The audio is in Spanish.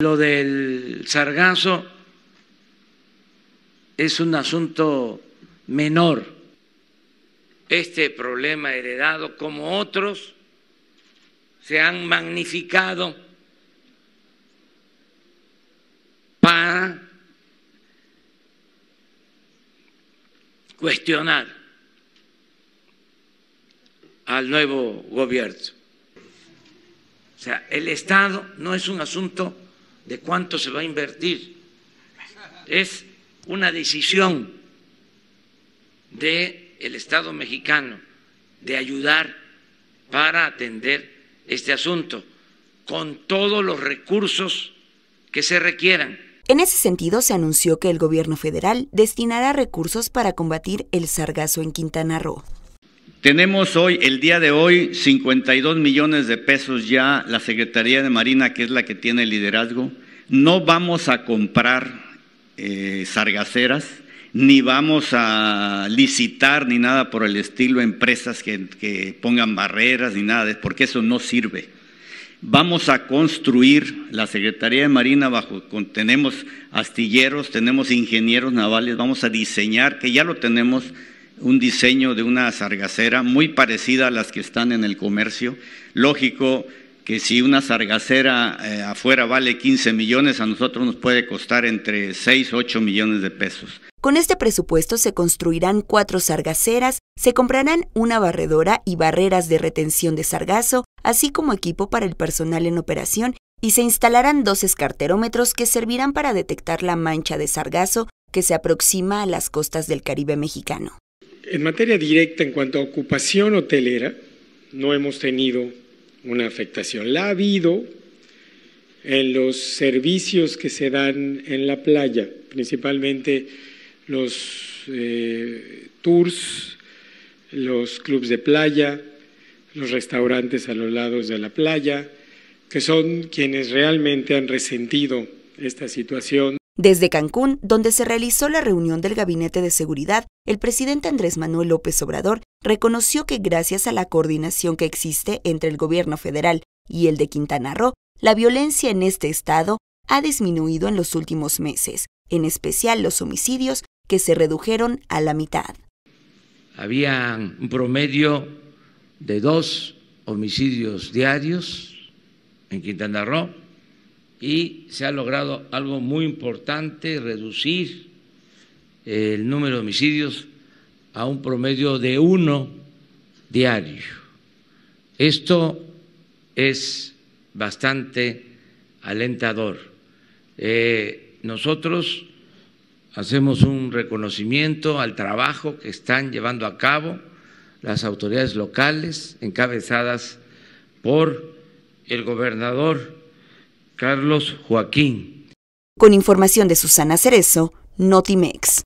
Lo del sargazo es un asunto menor. Este problema heredado, como otros, se han magnificado para cuestionar al nuevo gobierno. O sea, el Estado no es un asunto de cuánto se va a invertir. Es una decisión del Estado mexicano de ayudar para atender este asunto con todos los recursos que se requieran. En ese sentido, se anunció que el gobierno federal destinará recursos para combatir el sargazo en Quintana Roo. Tenemos hoy, el día de hoy, 52 millones de pesos ya la Secretaría de Marina, que es la que tiene el liderazgo, no vamos a comprar eh, sargaceras, ni vamos a licitar ni nada por el estilo, empresas que, pongan barreras ni nada, porque eso no sirve. Vamos a construir la Secretaría de Marina bajo, tenemos astilleros, tenemos ingenieros navales, vamos a diseñar, que ya lo tenemos, un diseño de una sargacera muy parecida a las que están en el comercio. Lógico, que si una sargacera eh, afuera vale 15 millones, a nosotros nos puede costar entre 6 8 millones de pesos. Con este presupuesto se construirán cuatro sargaceras, se comprarán una barredora y barreras de retención de sargazo, así como equipo para el personal en operación, y se instalarán dos escarterómetros que servirán para detectar la mancha de sargazo que se aproxima a las costas del Caribe mexicano. En materia directa, en cuanto a ocupación hotelera, no hemos tenido una afectación. La ha habido en los servicios que se dan en la playa, principalmente los eh, tours, los clubs de playa, los restaurantes a los lados de la playa, que son quienes realmente han resentido esta situación. Desde Cancún, donde se realizó la reunión del Gabinete de Seguridad, el presidente Andrés Manuel López Obrador reconoció que gracias a la coordinación que existe entre el gobierno federal y el de Quintana Roo, la violencia en este estado ha disminuido en los últimos meses, en especial los homicidios, que se redujeron a la mitad. Había un promedio de dos homicidios diarios en Quintana Roo y se ha logrado algo muy importante, reducir eh, el número de homicidios a un promedio de uno diario. Esto es bastante alentador. Eh, nosotros hacemos un reconocimiento al trabajo que están llevando a cabo las autoridades locales encabezadas por el gobernador Carlos Joaquín. Con información de Susana Cerezo, Notimex.